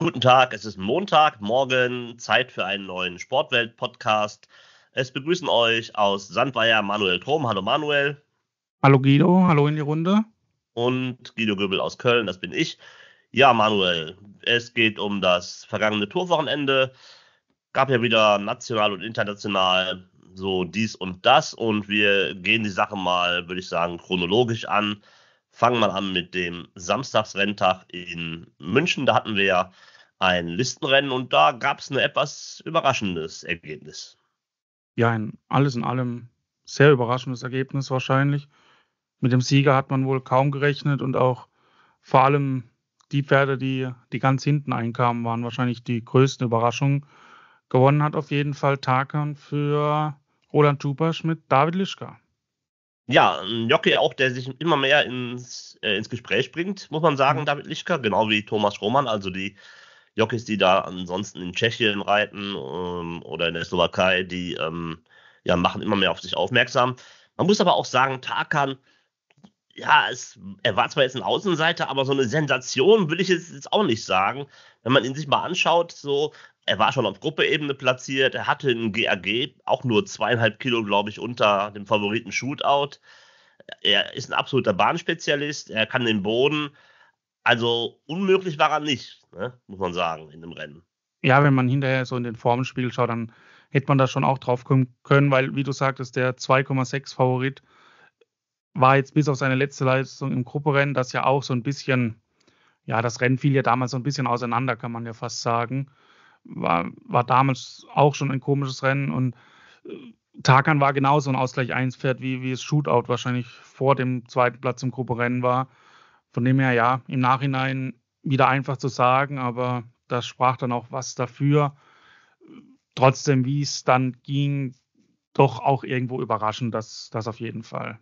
Guten Tag, es ist Montag, morgen, Zeit für einen neuen Sportwelt-Podcast. Es begrüßen euch aus Sandweier Manuel Trom. Hallo Manuel. Hallo Guido, hallo in die Runde. Und Guido Göbel aus Köln, das bin ich. Ja, Manuel, es geht um das vergangene Tourwochenende. Gab ja wieder national und international so dies und das und wir gehen die Sache mal, würde ich sagen, chronologisch an fangen mal an mit dem Samstagsrenntag in München. Da hatten wir ja ein Listenrennen und da gab es ein etwas überraschendes Ergebnis. Ja, ein alles in allem sehr überraschendes Ergebnis wahrscheinlich. Mit dem Sieger hat man wohl kaum gerechnet und auch vor allem die Pferde, die, die ganz hinten einkamen, waren wahrscheinlich die größten Überraschungen. Gewonnen hat auf jeden Fall Tarkan für Roland Tupasch mit David Lischka. Ja, ein Jockey auch, der sich immer mehr ins, äh, ins Gespräch bringt, muss man sagen, mhm. David Lischka, genau wie Thomas Roman, also die Jockeys, die da ansonsten in Tschechien reiten ähm, oder in der Slowakei, die ähm, ja, machen immer mehr auf sich aufmerksam. Man muss aber auch sagen, Tarkan ja, es, er war zwar jetzt ein Außenseiter, aber so eine Sensation würde ich jetzt, jetzt auch nicht sagen. Wenn man ihn sich mal anschaut, so, er war schon auf Gruppeebene platziert, er hatte ein GAG, auch nur zweieinhalb Kilo, glaube ich, unter dem Favoriten Shootout. Er ist ein absoluter Bahnspezialist, er kann den Boden. Also unmöglich war er nicht, ne, muss man sagen, in dem Rennen. Ja, wenn man hinterher so in den Formenspiel schaut, dann hätte man da schon auch drauf kommen können, weil, wie du sagtest, der 2,6 Favorit war jetzt bis auf seine letzte Leistung im Grupperennen, das ja auch so ein bisschen, ja, das Rennen fiel ja damals so ein bisschen auseinander, kann man ja fast sagen. War, war damals auch schon ein komisches Rennen und äh, Tarkan war genauso ein Ausgleich 1-Pferd, wie, wie es Shootout wahrscheinlich vor dem zweiten Platz im Grupperennen war. Von dem her, ja, im Nachhinein wieder einfach zu sagen, aber das sprach dann auch was dafür. Trotzdem, wie es dann ging, doch auch irgendwo überraschend, das, das auf jeden Fall.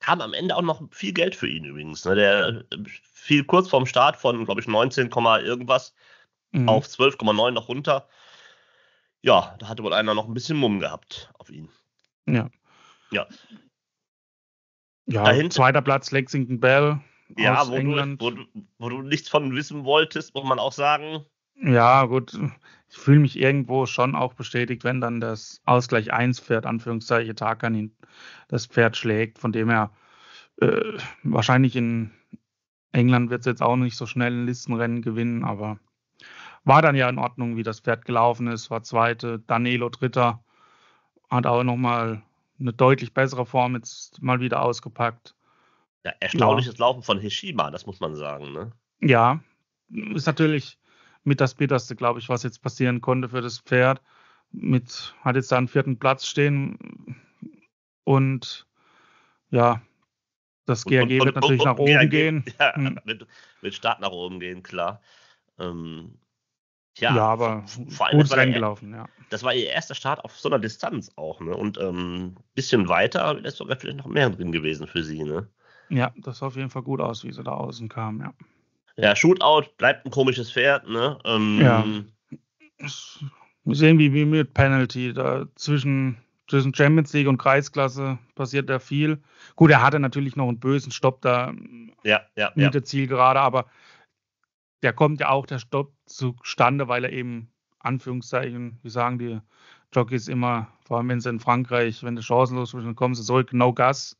Kam am Ende auch noch viel Geld für ihn übrigens. Ne? Der äh, fiel kurz vorm Start von, glaube ich, 19, irgendwas mhm. auf 12,9 noch runter. Ja, da hatte wohl einer noch ein bisschen Mumm gehabt auf ihn. Ja. Ja. Ja, Dahinter, zweiter Platz Lexington Bell. Ja, wo du, wo, wo du nichts von wissen wolltest, muss man auch sagen. Ja, gut ich fühle mich irgendwo schon auch bestätigt, wenn dann das Ausgleich 1 Pferd, Anführungszeichen, Tarkan das Pferd schlägt. Von dem her, äh, wahrscheinlich in England wird es jetzt auch nicht so schnell ein Listenrennen gewinnen, aber war dann ja in Ordnung, wie das Pferd gelaufen ist, war Zweite, Danilo Dritter, hat auch nochmal eine deutlich bessere Form jetzt mal wieder ausgepackt. Ja, erstaunliches ja. Laufen von Hishima, das muss man sagen, ne? Ja, ist natürlich mit das Bitterste, glaube ich, was jetzt passieren konnte für das Pferd. Mit, hat jetzt da einen vierten Platz stehen und ja, das GRG und, und, wird natürlich und, nach oben GRG, gehen. Ja, hm. wird, wird stark nach oben gehen, klar. Ähm, ja, ja, aber vor allem gut Rennen gelaufen, ja. Das war ihr erster Start auf so einer Distanz auch, ne? Und ein ähm, bisschen weiter, das wäre vielleicht noch mehr drin gewesen für sie, ne? Ja, das sah auf jeden Fall gut aus, wie sie da außen kam, ja. Ja, Shootout bleibt ein komisches Pferd, ne? Ähm, ja. Ist irgendwie wie mit Penalty. Da zwischen, zwischen Champions League und Kreisklasse passiert da viel. Gut, er hatte natürlich noch einen bösen Stopp da ähm, ja, ja, mit ja. Zielgerade, aber der kommt ja auch der Stopp zustande, weil er eben Anführungszeichen, wie sagen die Jockeys immer, vor allem wenn sie in Frankreich, wenn du chancenlos bist, dann kommen sie zurück, no Gas.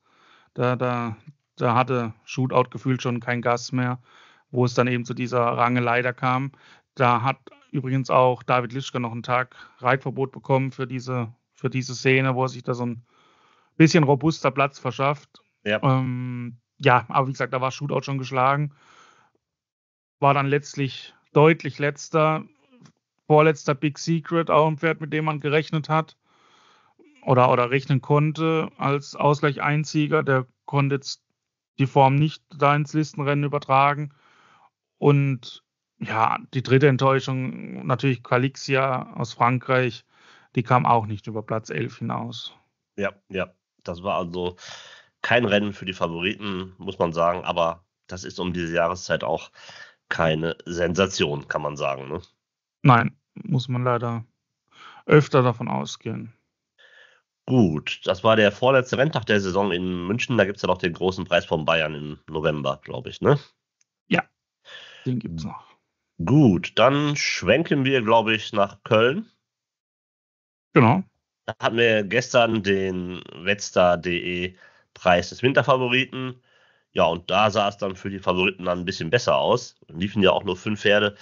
Da, da, da hatte Shootout gefühlt schon kein Gas mehr wo es dann eben zu dieser Rangelei da kam. Da hat übrigens auch David Lischke noch einen Tag Reitverbot bekommen für diese, für diese Szene, wo er sich da so ein bisschen robuster Platz verschafft. Ja, ähm, ja aber wie gesagt, da war Shootout schon geschlagen. War dann letztlich deutlich letzter, vorletzter Big Secret, auch ein Pferd, mit dem man gerechnet hat oder, oder rechnen konnte als Ausgleich Einzieger. Der konnte jetzt die Form nicht da ins Listenrennen übertragen. Und ja, die dritte Enttäuschung, natürlich Calixia aus Frankreich, die kam auch nicht über Platz 11 hinaus. Ja, ja, das war also kein Rennen für die Favoriten, muss man sagen, aber das ist um diese Jahreszeit auch keine Sensation, kann man sagen. Ne? Nein, muss man leider öfter davon ausgehen. Gut, das war der vorletzte Renntag der Saison in München. Da gibt es ja noch den großen Preis von Bayern im November, glaube ich, ne? Den gibt's noch. Gut, dann schwenken wir, glaube ich, nach Köln. Genau. Da hatten wir gestern den Wetstar.de Preis des Winterfavoriten. Ja, und da sah es dann für die Favoriten dann ein bisschen besser aus. Liefen ja auch nur fünf Pferde.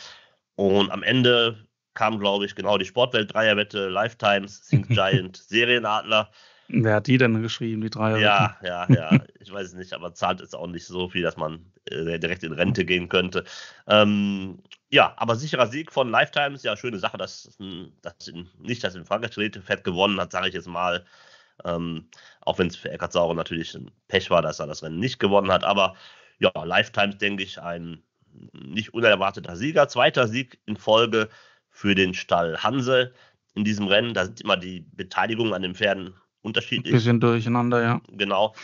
Und am Ende kam, glaube ich, genau die Sportwelt-Dreierwette, Lifetimes, Think Giant, Serienadler. Wer hat die denn geschrieben, die drei? Ja, ja, ja. Ich weiß es nicht, aber zahlt ist auch nicht so viel, dass man äh, direkt in Rente gehen könnte. Ähm, ja, aber sicherer Sieg von Lifetimes, ja, schöne Sache, dass, hm, dass nicht, das in Frankreich Trete fett gewonnen hat, sage ich jetzt mal. Ähm, auch wenn es für Eckert Sauer natürlich ein Pech war, dass er das Rennen nicht gewonnen hat. Aber ja, Lifetimes, denke ich, ein nicht unerwarteter Sieger. Zweiter Sieg in Folge für den Stall Hansel in diesem Rennen. Da sind immer die Beteiligungen an den Pferden unterschiedlich. Ein bisschen durcheinander, ja. Genau.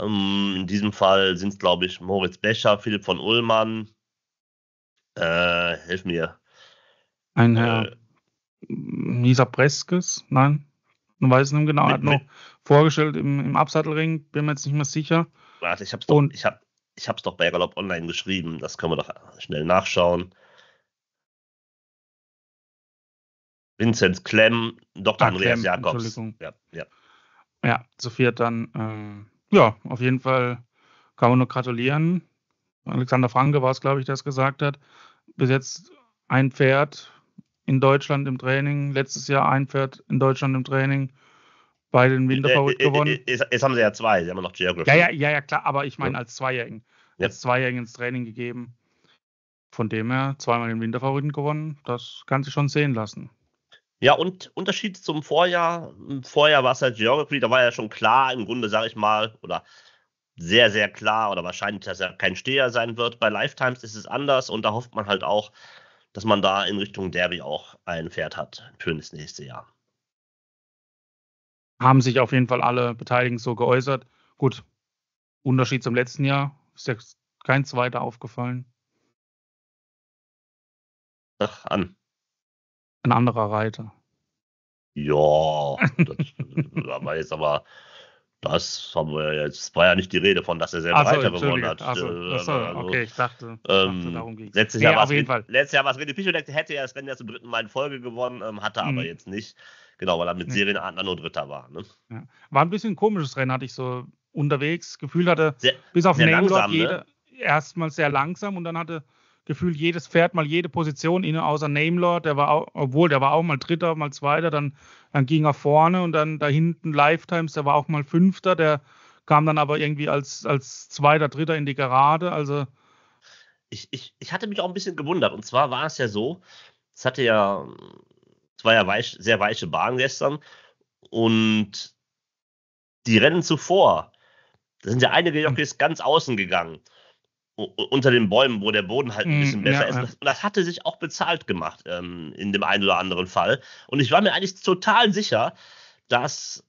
Ähm, in diesem Fall sind es, glaube ich, Moritz Becher, Philipp von Ullmann. Äh, hilf mir. Ein äh, Herr äh, Nisa Preskes, nein. Ich weiß nicht genau, mit, hat noch vorgestellt im, im Absattelring, bin mir jetzt nicht mehr sicher. Warte, ich habe es doch, ich hab, ich hab's doch bei Galopp Online geschrieben, das können wir doch schnell nachschauen. Vinzenz Klemm, Dr. Ah, Andreas Klemm, Jakobs. Ja, ja. Ja, Sophie hat dann, ähm, ja, auf jeden Fall kann man nur gratulieren. Alexander Franke war es, glaube ich, der es gesagt hat. Bis jetzt ein Pferd in Deutschland im Training, letztes Jahr ein Pferd in Deutschland im Training bei den äh, Winterfavorit äh, äh, gewonnen. Jetzt haben sie ja zwei, sie haben noch Geography. Ja, ja, ja, ja, klar, aber ich meine als Zweijährigen. Ja. Als Zweijährigen ins Training gegeben. Von dem her zweimal den Winterfavoriten gewonnen, das kann sich schon sehen lassen. Ja, und Unterschied zum Vorjahr. Im Vorjahr war es halt Geography, da war ja schon klar, im Grunde, sage ich mal, oder sehr, sehr klar, oder wahrscheinlich, dass er kein Steher sein wird. Bei Lifetimes ist es anders und da hofft man halt auch, dass man da in Richtung Derby auch ein Pferd hat für das nächste Jahr. Haben sich auf jeden Fall alle Beteiligten so geäußert. Gut, Unterschied zum letzten Jahr ist ja kein zweiter aufgefallen. Ach, an ein anderer Reiter. Ja, das, aber jetzt aber, das haben wir jetzt, war ja nicht die Rede von, dass er selber so, Reiter gewonnen hat. Achso, äh, also, okay, ich dachte, ähm, dachte darum ging letztes, nee, Jahr letztes Jahr war es René Pichonek, hätte er das Rennen ja zum dritten Mal in Folge gewonnen, ähm, hatte aber mhm. jetzt nicht. Genau, weil er mit nee. Serienadler nur Dritter war. Ne? Ja. War ein bisschen ein komisches Rennen, hatte ich so unterwegs. Gefühl hatte, sehr, bis auf Nengolov, ne? erstmal sehr langsam und dann hatte Gefühl jedes Pferd mal jede Position inne, außer Namelord, der war auch, obwohl der war auch mal Dritter, mal Zweiter, dann, dann ging er vorne und dann da hinten Lifetimes, der war auch mal Fünfter, der kam dann aber irgendwie als, als Zweiter, Dritter in die Gerade, also. Ich, ich, ich hatte mich auch ein bisschen gewundert und zwar war es ja so, es hatte ja, es war ja weich, sehr weiche Bahn gestern und die Rennen zuvor, da sind ja einige Jockeys ganz außen gegangen unter den Bäumen, wo der Boden halt ein mm, bisschen besser ja, ist. Und das hatte sich auch bezahlt gemacht ähm, in dem einen oder anderen Fall. Und ich war mir eigentlich total sicher, dass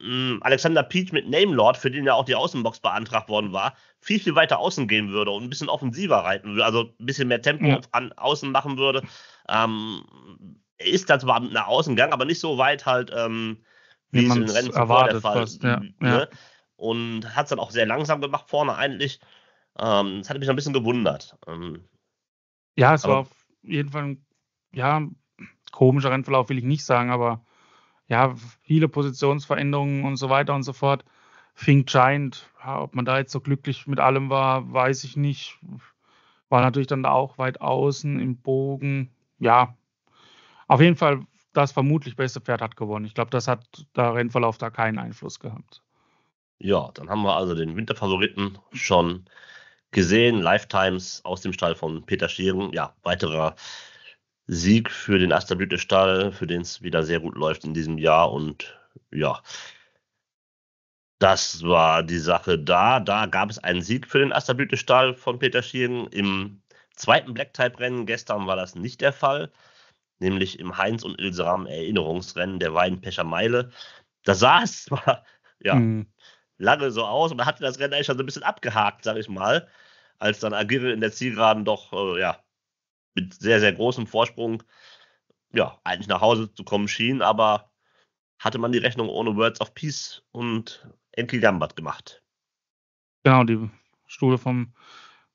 ähm, Alexander Peach mit Namelord, für den ja auch die Außenbox beantragt worden war, viel, viel weiter außen gehen würde und ein bisschen offensiver reiten würde, also ein bisschen mehr Tempo ja. an außen machen würde. Ähm, ist dann zwar nach außen gegangen, aber nicht so weit halt, ähm, wie, wie es in Rennen zuvor der Fall ist. Ja, ne? Und hat es dann auch sehr langsam gemacht vorne eigentlich. Ähm, das hatte mich ein bisschen gewundert. Ähm, ja, es war auf jeden Fall ein ja, komischer Rennverlauf, will ich nicht sagen, aber ja, viele Positionsveränderungen und so weiter und so fort. Fink Giant, ja, ob man da jetzt so glücklich mit allem war, weiß ich nicht. War natürlich dann auch weit außen im Bogen. Ja, auf jeden Fall, das vermutlich beste Pferd hat gewonnen. Ich glaube, das hat der Rennverlauf da keinen Einfluss gehabt. Ja, dann haben wir also den Winterfavoriten schon gesehen. Lifetimes aus dem Stall von Peter Schieren. Ja, weiterer Sieg für den Asterblüte Stall, für den es wieder sehr gut läuft in diesem Jahr. Und ja, das war die Sache da. Da gab es einen Sieg für den Asterblüte Stall von Peter Schieren. Im zweiten Black-Type-Rennen gestern war das nicht der Fall. Nämlich im Heinz- und ilse rahmen Erinnerungsrennen der Weinpecher Meile. Da sah es zwar, ja, mhm lange so aus und man hatte das Rennen eigentlich schon so ein bisschen abgehakt, sag ich mal, als dann Aguirre in der Zielgeraden doch, äh, ja, mit sehr, sehr großem Vorsprung, ja, eigentlich nach Hause zu kommen schien, aber hatte man die Rechnung ohne Words of Peace und Enki Gambat gemacht. Genau, die Stuhle vom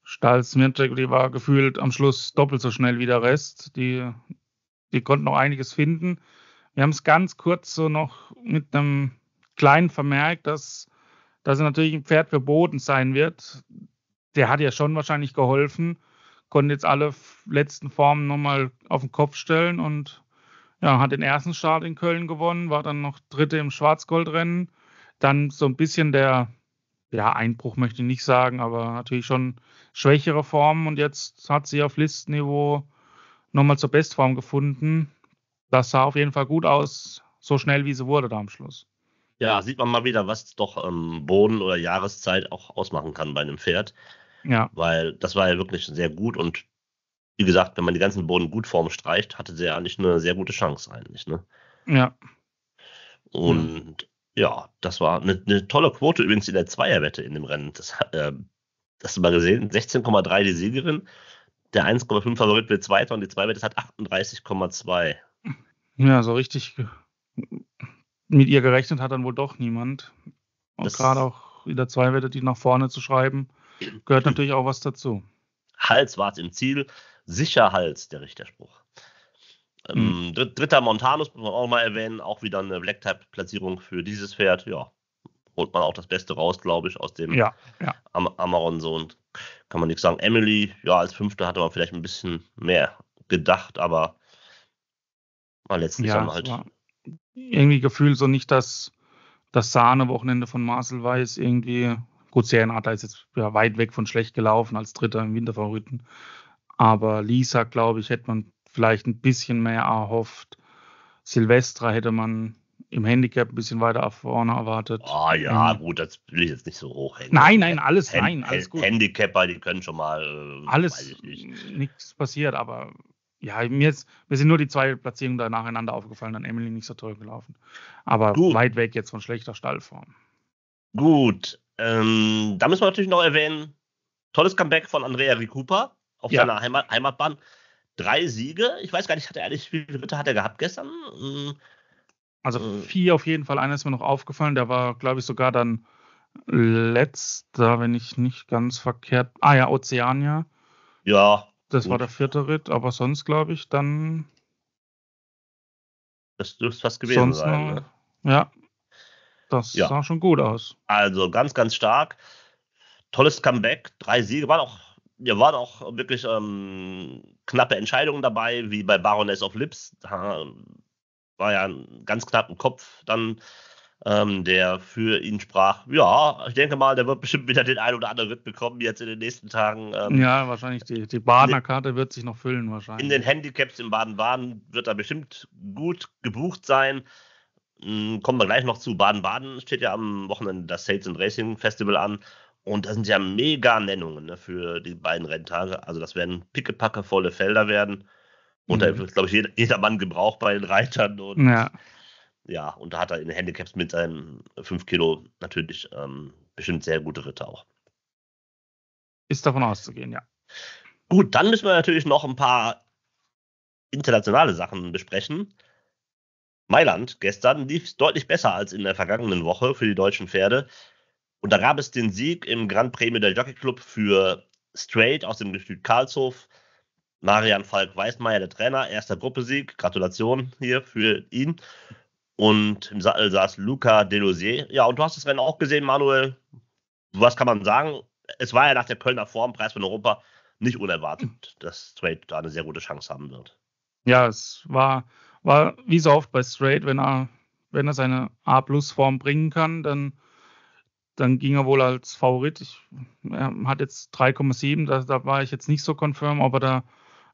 Stahl Smirczek, die war gefühlt am Schluss doppelt so schnell wie der Rest. Die, die konnten noch einiges finden. Wir haben es ganz kurz so noch mit einem kleinen Vermerk, dass dass er natürlich ein Pferd für Boden sein wird. Der hat ja schon wahrscheinlich geholfen, konnte jetzt alle letzten Formen nochmal auf den Kopf stellen und ja, hat den ersten Start in Köln gewonnen, war dann noch Dritte im Schwarzgoldrennen. Dann so ein bisschen der ja, Einbruch möchte ich nicht sagen, aber natürlich schon schwächere Formen und jetzt hat sie auf Listenniveau nochmal zur Bestform gefunden. Das sah auf jeden Fall gut aus, so schnell wie sie wurde da am Schluss. Ja, sieht man mal wieder, was doch ähm, Boden oder Jahreszeit auch ausmachen kann bei einem Pferd. Ja. Weil das war ja wirklich sehr gut und wie gesagt, wenn man die ganzen Boden Gutformen streicht, hatte sie ja eigentlich eine sehr gute Chance eigentlich. Ne? Ja. Und ja, das war eine, eine, tolle Quote übrigens in der Zweierwette in dem Rennen. Das, äh, hast du mal gesehen, 16,3 die Siegerin, der 1,5 Favorit wird Zweiter und die Zweierwette hat 38,2. Ja, so richtig mit ihr gerechnet hat dann wohl doch niemand. Und gerade auch in der Zweiwette, die nach vorne zu schreiben, gehört natürlich auch was dazu. Hals war es im Ziel. Sicher Hals, der Richterspruch. Mhm. dritter Montanus, muss man auch mal erwähnen, auch wieder eine Black-Type-Platzierung für dieses Pferd. Ja, holt man auch das Beste raus, glaube ich, aus dem ja, ja. Am Amaron-Sohn. Kann man nichts sagen. Emily, ja, als Fünfte hatte man vielleicht ein bisschen mehr gedacht, aber war letztlich ja, dann halt irgendwie gefühlt so nicht das, das sahne von Marcel Weiß irgendwie. Gut, da ist jetzt ja, weit weg von schlecht gelaufen als Dritter im Winterfavoriten. Aber Lisa, glaube ich, hätte man vielleicht ein bisschen mehr erhofft. Silvestra hätte man im Handicap ein bisschen weiter vorne erwartet. Ah oh, ja, mhm. gut, das will ich jetzt nicht so hoch hängen. Nein, nein, alles, Hand, nein, alles gut. Handicapper, die können schon mal. Äh, alles, nichts passiert, aber ja, mir, ist, mir sind nur die zwei Platzierungen da nacheinander aufgefallen, dann Emily nicht so toll gelaufen. Aber Gut. weit weg jetzt von schlechter Stallform. Gut, ähm, da müssen wir natürlich noch erwähnen, tolles Comeback von Andrea Recupa auf ja. seiner Heimat, Heimatbahn. Drei Siege, ich weiß gar nicht, hat er ehrlich, wie viele Ritter hat er gehabt gestern? Hm. Also äh. vier auf jeden Fall, einer ist mir noch aufgefallen, der war, glaube ich, sogar dann letzter, wenn ich nicht ganz verkehrt. Ah ja, Ozeania. Ja, das Gut. war der vierte Ritt, aber sonst glaube ich dann. Das dürfte fast gewesen sonst sein. Noch, ne? Ja, das ja. sah schon gut aus. Also ganz, ganz stark. Tolles Comeback. Drei Siege waren auch, ja, waren auch wirklich ähm, knappe Entscheidungen dabei, wie bei Baroness of Lips. Ähm, war ja ein ganz knapp Kopf dann ähm, der für ihn sprach. Ja, ich denke mal, der wird bestimmt wieder den einen oder anderen Ritt bekommen jetzt in den nächsten Tagen. Ähm, ja, wahrscheinlich die, die Badener Karte wird sich noch füllen wahrscheinlich. In den Handicaps in Baden-Baden wird er bestimmt gut gebucht sein. Hm, kommen wir gleich noch zu Baden-Baden. Steht ja am Wochenende das Sales and Racing Festival an. Und das sind ja mega Nennungen ne, für die beiden Renntage. Also, das werden pickepackevolle Felder werden. Und mhm. da wird, glaube ich, jeder, jeder Mann gebraucht bei den Reitern. Und ja ja, und da hat er in Handicaps mit seinen 5 Kilo natürlich ähm, bestimmt sehr gute Ritter auch. Ist davon auszugehen, ja. Gut, dann müssen wir natürlich noch ein paar internationale Sachen besprechen. Mailand gestern lief es deutlich besser als in der vergangenen Woche für die deutschen Pferde. Und da gab es den Sieg im Grand Prix der Jockey Club für Straight aus dem Gestüt Karlshof. Marian Falk Weißmeier, der Trainer, erster Gruppesieg. Gratulation hier für ihn. Und im Sattel äh, saß Luca Delosier. Ja, und du hast das Rennen auch gesehen, Manuel. Was kann man sagen? Es war ja nach der Kölner Form, Preis von Europa nicht unerwartet, dass Straight da eine sehr gute Chance haben wird. Ja, es war, war wie so oft bei Straight, wenn er, wenn er seine A-Plus-Form bringen kann, dann, dann ging er wohl als Favorit. Ich, er hat jetzt 3,7, da, da war ich jetzt nicht so confirm, ob er da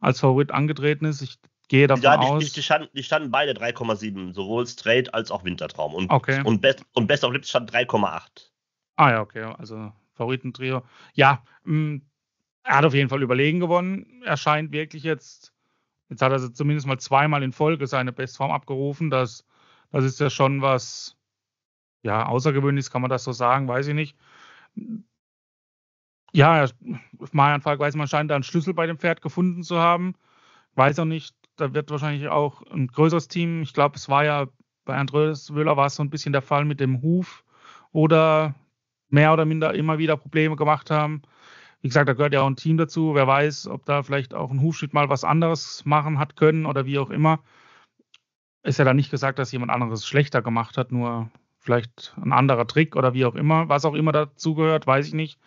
als Favorit angetreten ist. Ich gehe davon ja, die, aus. Die, die, standen, die standen beide 3,7, sowohl Straight als auch Wintertraum. Und, okay. und, Best, und Best of Lips stand 3,8. Ah ja, okay, also Favoritentrio. Ja, mh, mm, er hat auf jeden Fall überlegen gewonnen. Er scheint wirklich jetzt, jetzt hat er zumindest mal zweimal in Folge seine Bestform abgerufen. Das, das ist ja schon was, ja, außergewöhnliches, kann man das so sagen, weiß ich nicht. Ja, Marian Falk weiß man scheint da einen Schlüssel bei dem Pferd gefunden zu haben. Weiß auch nicht, da wird wahrscheinlich auch ein größeres Team, ich glaube, es war ja bei Andreas Wöhler war es so ein bisschen der Fall mit dem Huf, wo da mehr oder minder immer wieder Probleme gemacht haben. Wie gesagt, da gehört ja auch ein Team dazu. Wer weiß, ob da vielleicht auch ein Hufschnitt mal was anderes machen hat können oder wie auch immer. Ist ja dann nicht gesagt, dass jemand anderes schlechter gemacht hat, nur vielleicht ein anderer Trick oder wie auch immer. Was auch immer dazugehört, weiß ich nicht.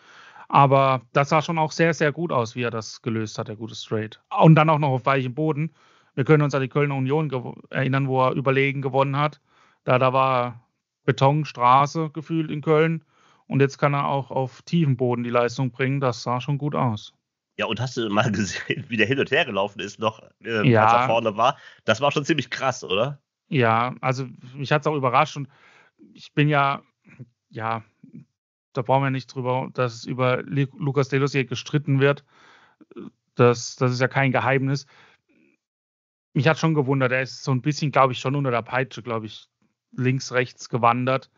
Aber das sah schon auch sehr, sehr gut aus, wie er das gelöst hat, der gute Straight. Und dann auch noch auf weichem Boden. Wir können uns an die Kölner Union erinnern, wo er überlegen gewonnen hat. Da, da war Betonstraße gefühlt in Köln. Und jetzt kann er auch auf tiefem Boden die Leistung bringen. Das sah schon gut aus. Ja, und hast du mal gesehen, wie der hin und her gelaufen ist, noch äh, ja. als er vorne war? Das war schon ziemlich krass, oder? Ja, also mich hat es auch überrascht. Und ich bin ja, ja, da brauchen wir nicht drüber, dass über Lukas Delos hier gestritten wird. Das, das ist ja kein Geheimnis mich hat schon gewundert, er ist so ein bisschen, glaube ich, schon unter der Peitsche, glaube ich, links, rechts gewandert.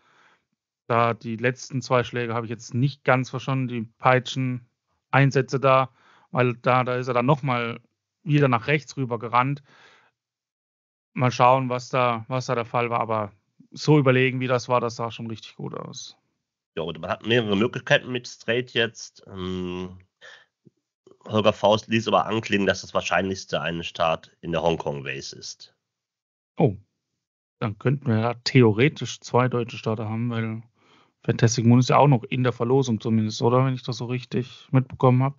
Da die letzten zwei Schläge habe ich jetzt nicht ganz verstanden, die Peitschen-Einsätze da, weil da, da ist er dann nochmal wieder nach rechts rüber gerannt. Mal schauen, was da, was da der Fall war, aber so überlegen, wie das war, das sah schon richtig gut aus. Ja, und man hat mehrere Möglichkeiten mit Straight jetzt. Ähm, Holger Faust ließ aber anklingen, dass das wahrscheinlichste ein Start in der Hongkong Race ist. Oh, dann könnten wir ja theoretisch zwei deutsche Starter haben, weil Fantastic Moon ist ja auch noch in der Verlosung zumindest, oder? Wenn ich das so richtig mitbekommen habe.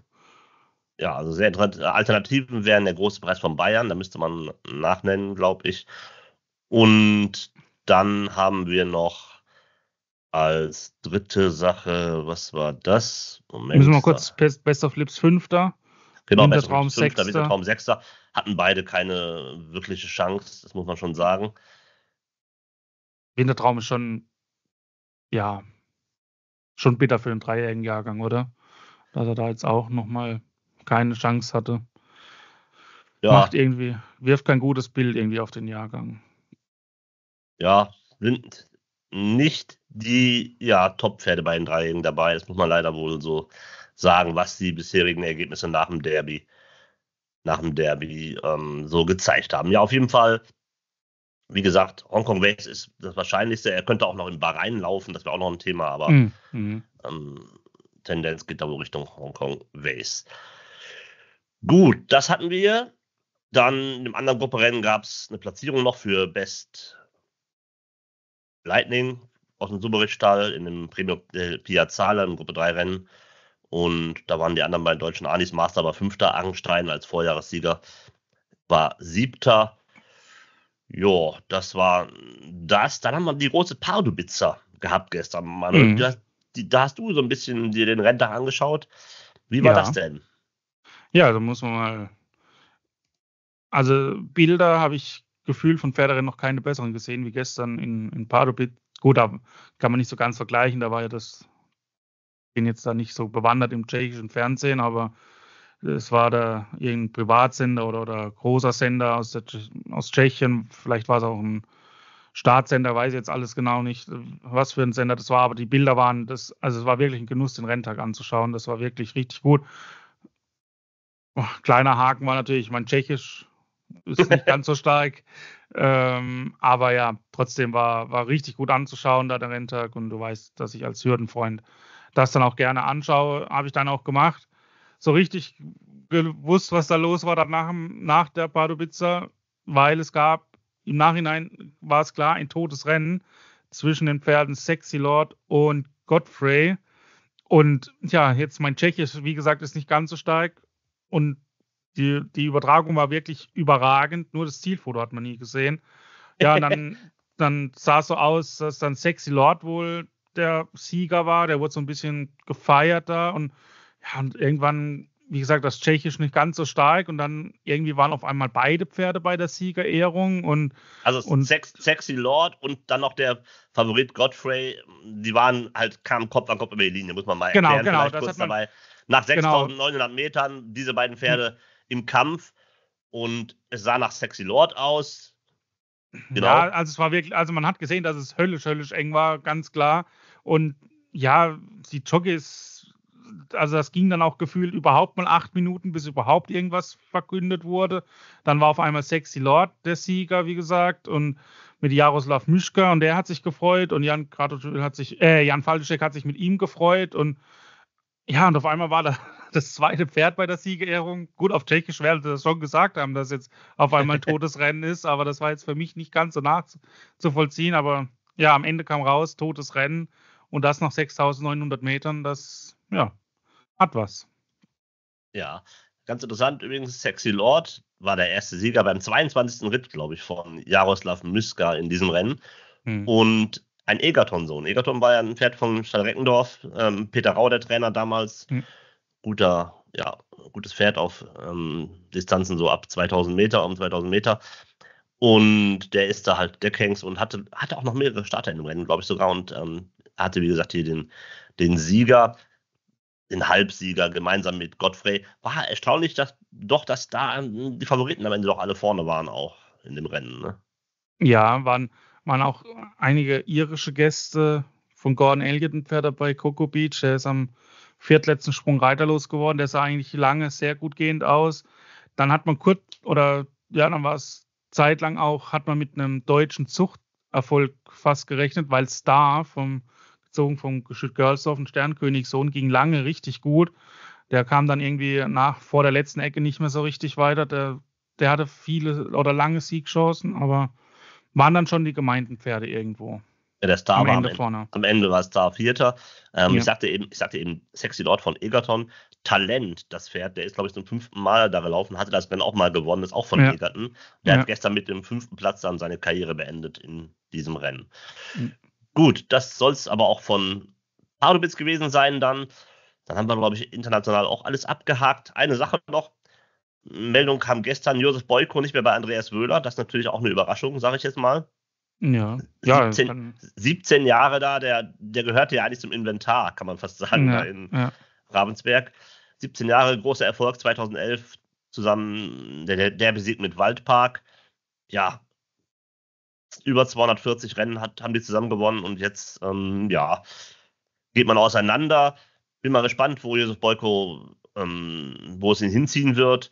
Ja, also sehr interessante Alternativen wären der große Preis von Bayern, da müsste man nachnennen, glaube ich. Und dann haben wir noch als dritte Sache, was war das? Moment, Müssen wir mal kurz Best of Lips 5 da. Genau, Wintertraum 6. Traum Sechster. Hatten beide keine wirkliche Chance, das muss man schon sagen. Wintertraum ist schon, ja, schon bitter für den dreijährigen Jahrgang, oder? Dass er da jetzt auch nochmal keine Chance hatte. Ja. Macht irgendwie, wirft kein gutes Bild irgendwie auf den Jahrgang. Ja, sind nicht die ja Top-Pferde bei den Dreijährigen dabei. Das muss man leider wohl so sagen, was die bisherigen Ergebnisse nach dem Derby, nach dem Derby ähm, so gezeigt haben. Ja, auf jeden Fall, wie gesagt, Hongkong West ist das Wahrscheinlichste. Er könnte auch noch in Bahrain laufen, das wäre auch noch ein Thema, aber mhm. ähm, Tendenz geht da wohl Richtung Hongkong West. Gut, das hatten wir. Dann im anderen Grupperennen gab es eine Platzierung noch für Best Lightning, aus dem Suberich-Stall in dem Premio äh, Piazzale im Gruppe 3 Rennen. Und da waren die anderen beiden deutschen Anis. Master war fünfter, Angenstein als Vorjahressieger war siebter. Ja, das war das. Dann haben wir die große Pardubitzer gehabt gestern. Manuel. Mhm. Das, die, da hast du so ein bisschen dir den Renntag angeschaut. Wie war ja. das denn? Ja, da muss man mal. Also Bilder habe ich Gefühl von Pferderennen noch keine besseren gesehen wie gestern in, in Pardubic. Gut, da kann man nicht so ganz vergleichen, da war ja das, ich bin jetzt da nicht so bewandert im tschechischen Fernsehen, aber es war da irgendein Privatsender oder, oder großer Sender aus, der, aus Tschechien, vielleicht war es auch ein Staatssender, weiß ich jetzt alles genau nicht, was für ein Sender das war, aber die Bilder waren, das, also es war wirklich ein Genuss, den Renntag anzuschauen, das war wirklich richtig gut. Oh, kleiner Haken war natürlich, mein Tschechisch ist nicht ganz so stark. Ähm, aber ja, trotzdem war, war richtig gut anzuschauen da der Renntag und du weißt, dass ich als Hürdenfreund das dann auch gerne anschaue. Habe ich dann auch gemacht. So richtig gewusst, was da los war danach, nach der Pardubiza, weil es gab, im Nachhinein war es klar, ein totes Rennen zwischen den Pferden Sexy Lord und Godfrey. Und ja, jetzt mein Tschechisch, wie gesagt, ist nicht ganz so stark. Und die, die Übertragung war wirklich überragend, nur das Zielfoto hat man nie gesehen. Ja, und dann, dann sah es so aus, dass dann Sexy Lord wohl der Sieger war, der wurde so ein bisschen gefeiert da und, ja, und irgendwann, wie gesagt, das Tschechisch nicht ganz so stark und dann irgendwie waren auf einmal beide Pferde bei der Siegerehrung und. Also und Sex, Sexy Lord und dann noch der Favorit Godfrey, die waren halt, kamen Kopf an Kopf über die Linie, muss man mal genau, erklären, genau, genau, vielleicht kurz man, dabei nach 6.900 genau. Metern diese beiden Pferde hm im Kampf und es sah nach Sexy Lord aus. Genau. Ja, also es war wirklich, also man hat gesehen, dass es höllisch, höllisch eng war, ganz klar. Und ja, die Jockeys, also das ging dann auch gefühlt überhaupt mal acht Minuten, bis überhaupt irgendwas verkündet wurde. Dann war auf einmal Sexy Lord der Sieger, wie gesagt, und mit Jaroslav Mischka und der hat sich gefreut und Jan Kratoschek hat sich, äh, Jan Falduschek hat sich mit ihm gefreut und ja, und auf einmal war da das zweite Pferd bei der Siegerehrung. Gut, auf Tschechisch werden sie das schon gesagt haben, dass jetzt auf einmal ein totes Rennen ist, aber das war jetzt für mich nicht ganz so nachzuvollziehen. Aber ja, am Ende kam raus, totes Rennen und das nach 6900 Metern, das, ja, hat was. Ja, ganz interessant übrigens, Sexy Lord war der erste Sieger beim 22. Ritt, glaube ich, von Jaroslav Myska in diesem Rennen. Hm. Und ein Egerton-Sohn. Egerton war ja ein Pferd von Stahl Reckendorf, ähm, Peter Rau, der Trainer damals. Hm guter, ja, gutes Pferd auf ähm, Distanzen so ab 2000 Meter, um 2000 Meter. Und der ist da halt der Kings und hatte, hatte auch noch mehrere Starter in dem Rennen, glaube ich sogar. Und ähm, hatte, wie gesagt, hier den, den Sieger, den Halbsieger gemeinsam mit Godfrey. War erstaunlich, dass doch, dass da ähm, die Favoriten am Ende doch alle vorne waren, auch in dem Rennen. Ne? Ja, waren, waren auch einige irische Gäste von Gordon Elliott ein Pferd dabei, Coco Beach, der ist am viertletzten Sprung reiterlos geworden. Der sah eigentlich lange sehr gut gehend aus. Dann hat man kurz oder ja, dann war es zeitlang auch, hat man mit einem deutschen Zuchterfolg fast gerechnet, weil Star vom gezogen vom Girlsdorf Sternkönig Sternkönigssohn ging lange richtig gut. Der kam dann irgendwie nach vor der letzten Ecke nicht mehr so richtig weiter. Der, der hatte viele oder lange Siegchancen, aber waren dann schon die gemeinten Pferde irgendwo. Ja, der Star am war Ende am, vorne. am Ende war Star Vierter. Ähm, ja. Ich sagte eben, ich sagte eben, Sexy Lord von Egerton, Talent, das Pferd, der ist, glaube ich, zum fünften Mal da gelaufen, hatte das Ben auch mal gewonnen, ist auch von ja. Egerton. Der ja. hat gestern mit dem fünften Platz dann seine Karriere beendet in diesem Rennen. Mhm. Gut, das soll es aber auch von Pardubitz gewesen sein dann. Dann haben wir, glaube ich, international auch alles abgehakt. Eine Sache noch. Meldung kam gestern, Josef Beuko nicht mehr bei Andreas Wöhler. Das ist natürlich auch eine Überraschung, sage ich jetzt mal. Ja, 17, ja 17 Jahre da, der, der gehörte ja eigentlich zum Inventar, kann man fast sagen, ja, da in ja. Ravensberg. 17 Jahre großer Erfolg 2011 zusammen, der, der besiegt mit Waldpark. Ja, über 240 Rennen hat, haben die zusammen gewonnen und jetzt, ähm, ja, geht man auseinander. Bin mal gespannt, wo Josef Boyko, ähm, wo es ihn hinziehen wird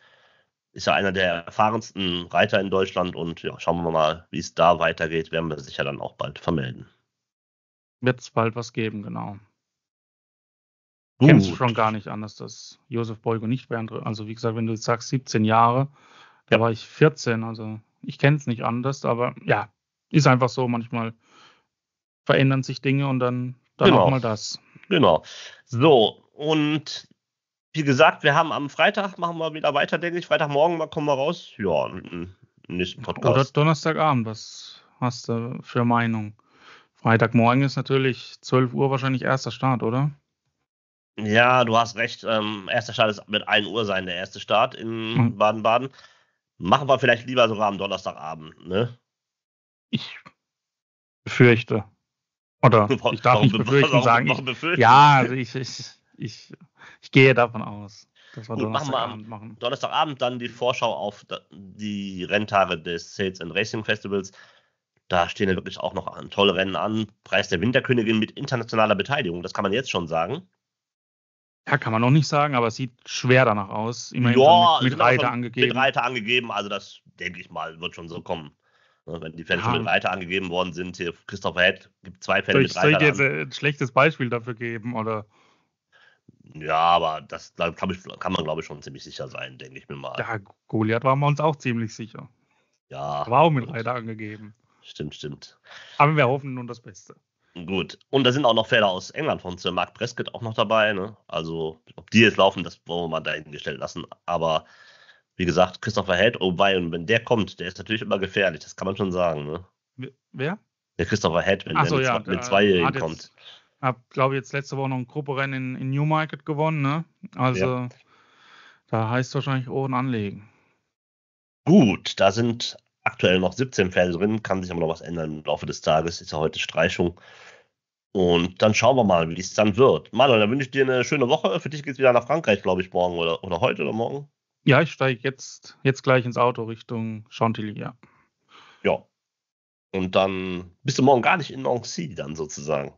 ist ja einer der erfahrensten Reiter in Deutschland und ja, schauen wir mal, wie es da weitergeht, werden wir sicher dann auch bald vermelden. Wird es bald was geben, genau. Gut. Kennst du schon gar nicht anders, dass Josef Beugo nicht Bernd also wie gesagt, wenn du jetzt sagst 17 Jahre, da ja. war ich 14, also ich kenne es nicht anders, aber ja, ist einfach so, manchmal verändern sich Dinge und dann, dann genau. auch mal das. Genau. So, und wie gesagt, wir haben am Freitag, machen wir wieder weiter, denke ich. Freitagmorgen mal kommen wir raus. Ja, nächsten Podcast. Oder Donnerstagabend, was hast du für Meinung? Freitagmorgen ist natürlich 12 Uhr wahrscheinlich erster Start, oder? Ja, du hast recht. Ähm, erster Start wird 1 Uhr sein, der erste Start in hm. Baden-Baden. Mhm. Machen wir vielleicht lieber sogar am Donnerstagabend, ne? Ich befürchte. Oder ich darf nicht befürchten sagen. Ich, ja, also ich, ich ich, ich gehe davon aus. Das war Gut, Donnerstagabend machen wir am Donnerstagabend dann die Vorschau auf die Renntage des Sales and Racing Festivals. Da stehen ja wirklich auch noch tolle Rennen an. Preis der Winterkönigin mit internationaler Beteiligung, das kann man jetzt schon sagen. Ja, kann man noch nicht sagen, aber es sieht schwer danach aus. Immerhin ja, mit, mit Reiter angegeben. Mit Reiter angegeben, also das denke ich mal, wird schon so kommen. Ne, wenn die Fälle ja. mit Reiter angegeben worden sind, hier Christopher Head gibt zwei Fälle soll ich, mit Reiter. Soll ich dir jetzt ein schlechtes Beispiel dafür geben? Oder? Ja, aber das da kann, ich, kann man, glaube ich, schon ziemlich sicher sein, denke ich mir mal. Ja, Goliath waren wir uns auch ziemlich sicher. Ja. War auch mit Reiter angegeben. Stimmt, stimmt. Aber wir hoffen nun das Beste. Gut. Und da sind auch noch Pferde aus England von Sir Mark Prescott auch noch dabei. Ne? Also, ob die jetzt laufen, das wollen wir mal dahingestellt lassen. Aber wie gesagt, Christopher Head, oh wei, und wenn der kommt, der ist natürlich immer gefährlich. Das kann man schon sagen. Ne? Wer? Der Christopher Head, wenn so, der mit, ja, mit Zweijährigen kommt. Habe, glaube ich, jetzt letzte Woche noch ein Grupperennen in, in Newmarket gewonnen. Ne? Also ja. da heißt es wahrscheinlich Ohren anlegen. Gut, da sind aktuell noch 17 Pferde drin, kann sich aber noch was ändern im Laufe des Tages. Ist ja heute Streichung. Und dann schauen wir mal, wie es dann wird. Manuel, dann wünsche ich dir eine schöne Woche. Für dich geht es wieder nach Frankreich, glaube ich, morgen oder, oder heute oder morgen. Ja, ich steige jetzt, jetzt gleich ins Auto Richtung Chantilly, ja. Ja. Und dann bist du morgen gar nicht in Nancy dann sozusagen.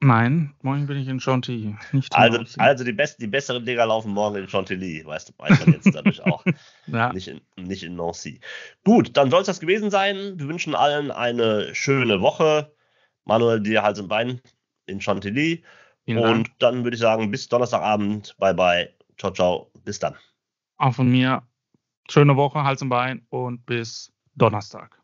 Nein, morgen bin ich in Chantilly. also, also die, best, die besseren Dinger laufen morgen in Chantilly, weißt du, weiß man jetzt dadurch auch. ja. nicht, in, nicht in Nancy. Gut, dann soll es das gewesen sein. Wir wünschen allen eine schöne Woche. Manuel, dir Hals und Bein in Chantilly. Vielen und Dank. dann würde ich sagen, bis Donnerstagabend. Bye bye. Ciao, ciao. Bis dann. Auch von mir. Schöne Woche, Hals und Bein und bis Donnerstag.